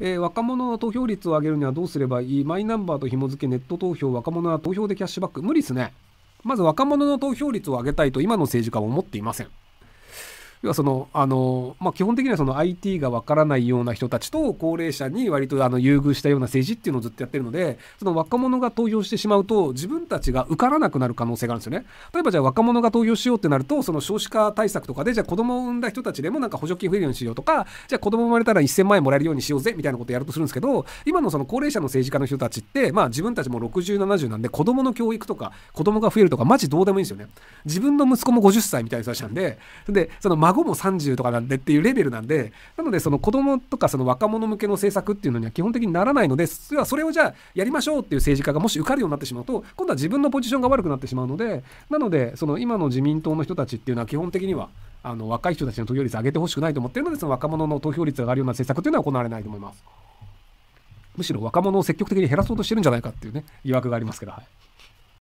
えー、若者の投票率を上げるにはどうすればいいマイナンバーと紐付けネット投票若者は投票でキャッシュバック無理っすねまず若者の投票率を上げたいと今の政治家は思っていません要はその、あの、まあ、基本的にはその IT がわからないような人たちと高齢者に割とあの優遇したような政治っていうのをずっとやってるので、その若者が投票してしまうと、自分たちが受からなくなる可能性があるんですよね。例えばじゃあ若者が投票しようってなると、その少子化対策とかで、じゃあ子供を産んだ人たちでもなんか補助金増えるようにしようとか、じゃあ子供生まれたら1000万円もらえるようにしようぜみたいなことやるとするんですけど、今のその高齢者の政治家の人たちって、まあ自分たちも60、70なんで子供の教育とか子供が増えるとかマジどうでもいいんですよね。自分の息子も50歳みたいな人たちなんで、で、その孫も30とかなんでっていうレベルなんでなのでその子供とかその若者向けの政策っていうのには基本的にならないのでそれはそれをじゃあやりましょうっていう政治家がもし受かるようになってしまうと今度は自分のポジションが悪くなってしまうのでなのでその今の自民党の人たちっていうのは基本的にはあの若い人たちの投票率上げてほしくないと思ってるのでその若者の投票率が上がるような政策というのは行われないと思いますむしろ若者を積極的に減らそうとしてるんじゃないかっていうね疑惑がありますけどはい。